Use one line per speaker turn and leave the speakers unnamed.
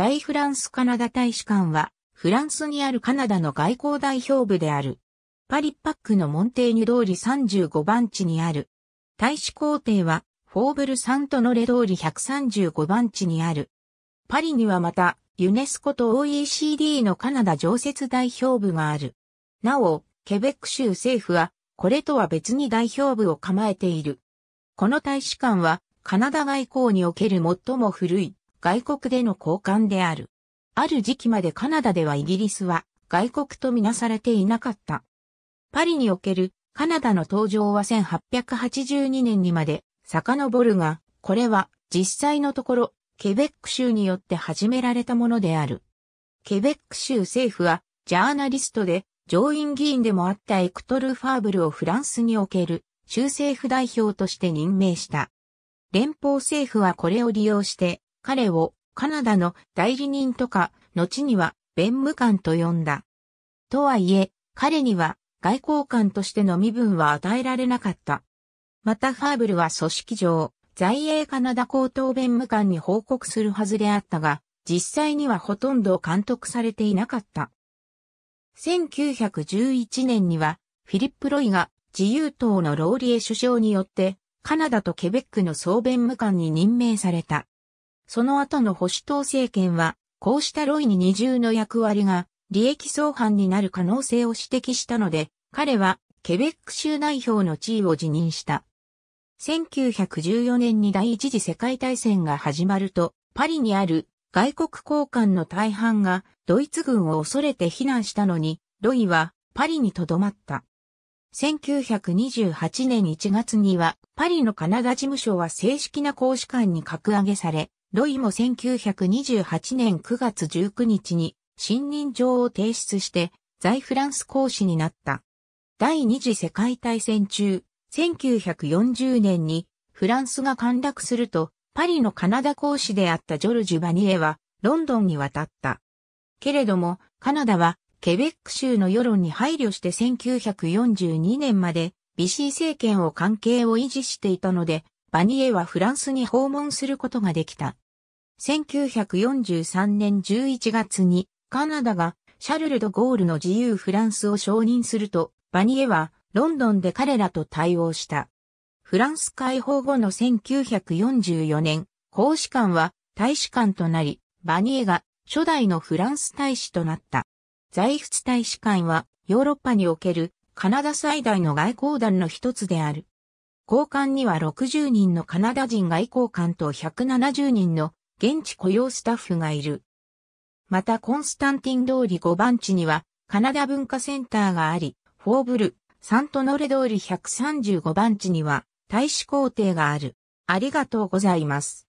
在フランスカナダ大使館は、フランスにあるカナダの外交代表部である。パリパックのモンテーニュ通り35番地にある。大使公邸は、フォーブル・サントノレ通り135番地にある。パリにはまた、ユネスコと OECD のカナダ常設代表部がある。なお、ケベック州政府は、これとは別に代表部を構えている。この大使館は、カナダ外交における最も古い外国での交換である。ある時期までカナダではイギリスは外国とみなされていなかった。パリにおけるカナダの登場は1882年にまで遡るが、これは実際のところケベック州によって始められたものである。ケベック州政府はジャーナリストで上院議員でもあったエクトル・ファーブルをフランスにおける州政府代表として任命した。連邦政府はこれを利用して彼をカナダの代理人とか、後には弁務官と呼んだ。とはいえ、彼には外交官としての身分は与えられなかった。またファーブルは組織上、在英カナダ高等弁務官に報告するはずであったが、実際にはほとんど監督されていなかった。1911年には、フィリップ・ロイが自由党のローリエ首相によって、カナダとケベックの総弁務官に任命された。その後の保守党政権は、こうしたロイに二重の役割が、利益相反になる可能性を指摘したので、彼は、ケベック州代表の地位を辞任した。1914年に第一次世界大戦が始まると、パリにある外国公館の大半がドイツ軍を恐れて避難したのに、ロイはパリに留まった。1928年1月にはパリのカナダ事務所は正式な公使館に格上げされ、ロイも1928年9月19日に信任状を提出して在フランス公使になった。第二次世界大戦中、1940年にフランスが陥落すると、パリのカナダ公使であったジョルジュ・バニエはロンドンに渡った。けれども、カナダはケベック州の世論に配慮して1942年までビシー政権を関係を維持していたので、バニエはフランスに訪問することができた。1943年11月にカナダがシャルル・ド・ゴールの自由フランスを承認すると、バニエはロンドンで彼らと対応した。フランス解放後の1944年、公使館は大使館となり、バニエが初代のフランス大使となった。在仏大使館はヨーロッパにおけるカナダ最大の外交団の一つである。交換には60人のカナダ人外交官と170人の現地雇用スタッフがいる。またコンスタンティン通り5番地にはカナダ文化センターがあり、フォーブル、サントノレ通り135番地には大使公邸がある。ありがとうございます。